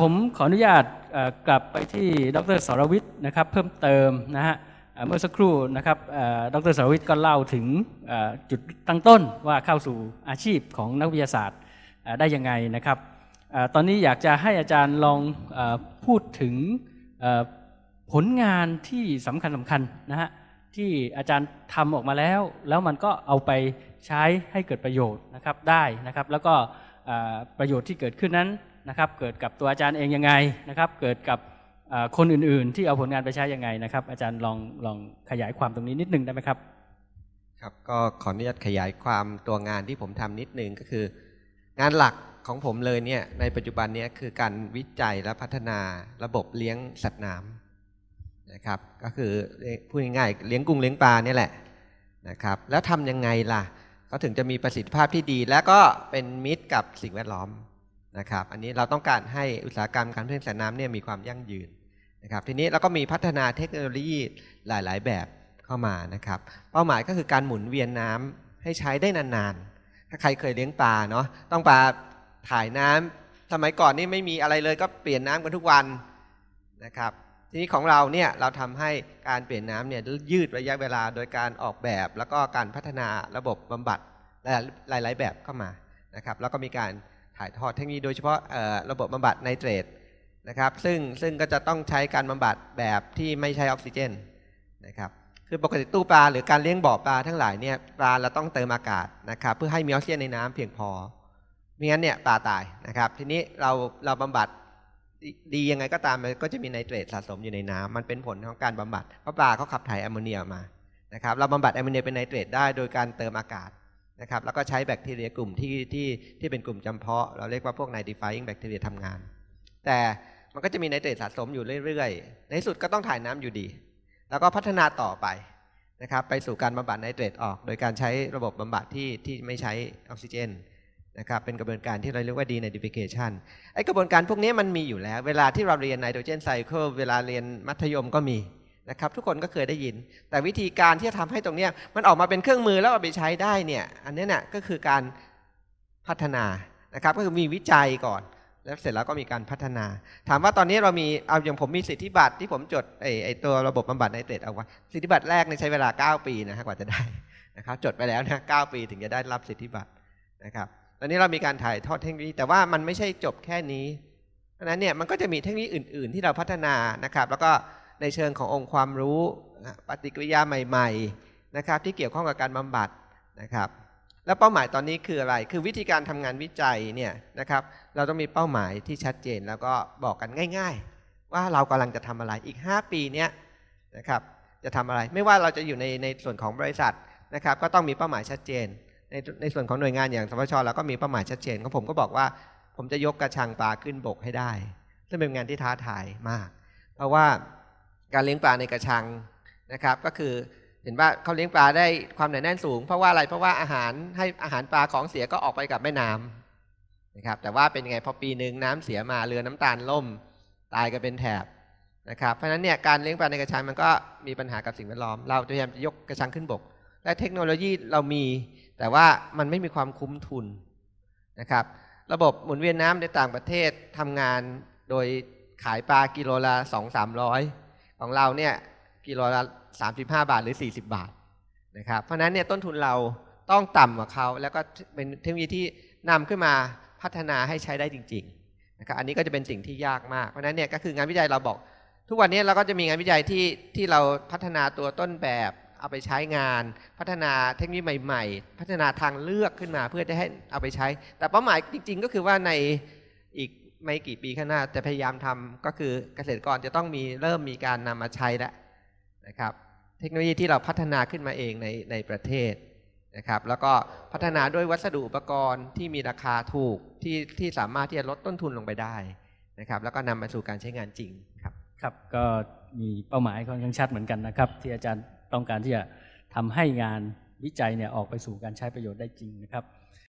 ผมขออนุญาตกลับไปที่ดรสรวิทย์นะครับเพิ่มเติมนะฮะเมื่อสักครู่นะครับดรสรวิทย์ก็เล่าถึงจุดตั้งต้นว่าเข้าสู่อาชีพของนักวิทยาศาสตร์ได้ยังไงนะครับ ตอนนี้อยากจะให้อาจารย์ลองพูดถึงผลงานที่สำคัญสำคัญนะฮะที่อาจารย์ทำออกมาแล้ว แล้วมันก็เอาไปใช้ให้เกิดประโยชน์นะครับได้นะครับ แล้วก็ประโยชน์ที่เกิดขึ้นนั้นนะครับเกิดกับตัวอาจารย์เองยังไงนะครับเกิดกับคนอื่นๆ ที่เอาผลงานไปใช้ยังไงนะครับอาจารย์ลองลองขยายความตรงนี้นิดนึงได้ไหมครับครับก็ขออนุญาตขยายความตัวงานที่ผมทำนิดนึงก็คือ งานหลักของผมเลยเนี่ย ในปัจจุบันเนี่ยคือการวิจัยและพัฒนาระบบเลี้ยงสัตว์น้ำนะครับก็คือพูดง่ายๆเลี้ยงกุ้งเลี้ยงปลาเนี่ยแหละนะครับแล้วทำยังไงล่ะก็ถึงจะมีประสิทธิภาพที่ดี และก็เป็นมิตรกับสิ่งแวดล้อมนะครับ อันนี้เราต้องการให้อุตสาหกรรมการเพิ่มแสงน้ำเนี่ยมีความยั่งยืนนะครับ ทีนี้เราก็มีพัฒนาเทคโนโลยีหลาย ๆ แบบเข้ามานะครับ เป้าหมายก็คือการหมุนเวียนน้ำให้ใช้ได้นาน ๆ ถ้าใครเคยเลี้ยงปลาเนาะ ต้องปลาถ่ายน้ำ สมัยก่อนนี่ไม่มีอะไรเลยก็เปลี่ยนน้ำกันทุกวันนะครับ ทีนี้ของเราเนี่ยเราทำให้การเปลี่ยนน้ำเนี่ยยืดระยะเวลา โดยการออกแบบแล้วก็การพัฒนาระบบบำบัดหลายๆแบบเข้ามานะครับ แล้วก็มีการถ่ายทอดเทคโนโลยีโดยเฉพาะระบบบำบัดไนเตรตนะครับ ซึ่งซึ่งก็จะต้องใช้การบำบัดแบบที่ไม่ใช้ออกซิเจนนะครับ คือปกติตู้ปลา หรือการเลี้ยงบ่อปลาทั้งหลายเนี่ยปลาเราต้องเติมอากาศนะครับเพื่อให้มีออกซิเจนในน้ำเพียงพอไม่งั้นเนี่ยปลาตายนะครับทีนี้เราเราบำบัดดียังไงก็ตามมันก็จะมีไนเตรตสะสมอยู่ในน้ำ มันเป็นผลของการบำบัด เพราะปลาเขาขับถ่ายแอมโมเนียมานะครับเราบำบัดแอมโมเนียเป็นไนเตรตได้โดยการเติมอากาศนะครับแล้วก็ใช้แบคทีเรียกลุ่มที่ที่ที่เป็นกลุ่มจำเพาะ เราเรียกว่าพวกไนดีไฟน์แบคทีเรีย a ทำงาน แต่มันก็จะมีไนเตรตสะสมอยู่เรื่อยๆ ในสุดก็ต้องถ่ายน้ำอยู่ดี แล้วก็พัฒนาต่อไปนะครับไปสู่การบำบัดไนเตรตออก โดยการใช้ระบบบำบัดที่ที่ไม่ใช้ออกซิเจนนะครับเป็นกระบวนการที่เราเรียกว่าดีในดิฟิเคชันไอกระบวนการพวกนี้มันมีอยู่แล้ว เวลาที่เราเรียนไนโตรเจนไซเคิลเวลาเรียนมัธยมก็มีนะครับทุกคนก็เคยได้ยิน แต่วิธีการที่จะทำให้ตรงนี้มันออกมาเป็นเครื่องมือแล้วเอาไปใช้ได้เนี่ย อันนี้เนี่ยก็คือการพัฒนานะครับ ก็คือมีวิจัยก่อน แล้วเสร็จแล้วก็มีการพัฒนา ถามว่าตอนนี้เรามีเอาอย่างผมมีสิทธิบัตรที่ผมจดไอไอตัวระบบบำบัดในเตจเอาไว้สิทธิบัตรแรกในใช้เวลา9ปีนะฮะกว่าจะได้นะครับ จดไปแล้วนะกปี ถึงจะได้รับสิทธิบัตรนะครับ ตอนนี้เรามีการถ่ายทอดเทคโนโลยีแต่ว่ามันไม่ใช่จบแค่นี้ เพราะนั้นเนี่ยมันก็จะมีเทคโนโลยีอื่นๆ ที่เราพัฒนานะครับ แล้วก็ในเชิงขององค์ความรู้ปฏิกิริยาใหม่ ๆนะครับ ที่เกี่ยวข้องกับการบำบัดนะครับ แล้วเป้าหมายตอนนี้คืออะไร คือวิธีการทำงานวิจัยเนี่ยนะครับ เราต้องมีเป้าหมายที่ชัดเจนแล้วก็บอกกันง่าย ๆ ว่าเรากำลังจะทำอะไรอีก5ปีเนี่ยนะครับ จะทำอะไร ไม่ว่าเราจะอยู่ในในส่วนของบริษัทนะครับ ก็ต้องมีเป้าหมายชัดเจน ในในส่วนของหน่วยงานอย่างสพชเราก็มีเป้าหมายชัดเจนของผมก็บอกว่า ผมจะยกกระชังปลาขึ้นบกให้ได้ซึ่งเป็นงานที่ท้าทายมาก เพราะว่าการเลี้ยงปลาในกระชังนะครับก็คือเห็นว่าเขาเลี้ยงปลาได้ความหนาแน่นสูงเพราะว่าอะไรเพราะว่าอาหารให้อาหารปลาของเสียก็ออกไปกับแม่น้ำนะครับแต่ว่าเป็นไงพอปีหนึ่งน้ำเสียมาเรือน้ำตาลล่มตายกันเป็นแถบนะครับเพราะฉะนั้นเนี่ยการเลี้ยงปลาในกระชังมันก็มีปัญหากับสิ่งแวดล้อมเราพยายามจะยกกระชังขึ้นบก และเทคโนโลยีเรามี แต่ว่ามันไม่มีความคุ้มทุนนะครับระบบหมุนเวียนน้ำในต่างประเทศทำงานโดยขายปลากิโลละสองสามร้อยของเราเนี่ยกิโลละสามสิบห้าบาทหรือสี่สิบาทนะครับเพราะนั้นเนี่ยต้นทุนเราต้องต่ำกว่าเขาแล้วก็เป็นเทคโนโลยีที่นำขึ้นมาพัฒนาให้ใช้ได้จริงๆนะครับอันนี้ก็จะเป็นสิ่งที่ยากมากเพราะนั้นเนี่ยก็คืองานวิจัยเราบอก ทุกวันนี้เราก็จะมีงานวิจัยที่ที่เราพัฒนาตัวต้นแบบเอาไปใช้งาน พัฒนาเทคโนโลยีใหม่ ๆ พัฒนาทางเลือกขึ้นมาเพื่อจะให้เอาไปใช้ แต่เป้าหมายจริง ๆ ก็คือว่าในอีกไม่กี่ปีข้างหน้าจะพยายามทำ ก็คือเกษตรกรจะต้องมีเริ่มมีการนำมาใช้แล้วนะครับ เทคโนโลยีที่เราพัฒนาขึ้นมาเองในในประเทศนะครับ แล้วก็พัฒนาด้วยวัสดุอุปกรณ์ที่มีราคาถูก ที่ที่สามารถที่จะลดต้นทุนลงไปได้นะครับ แล้วก็นำมาสู่การใช้งานจริงครับ ครับก็มีเป้าหมายค่อนข้างชัดเหมือนกันนะครับ ที่อาจารย์ต้องการที่จะทำให้งานวิจัยเนี่ยออกไปสู่การใช้ประโยชน์ได้จริงนะครับ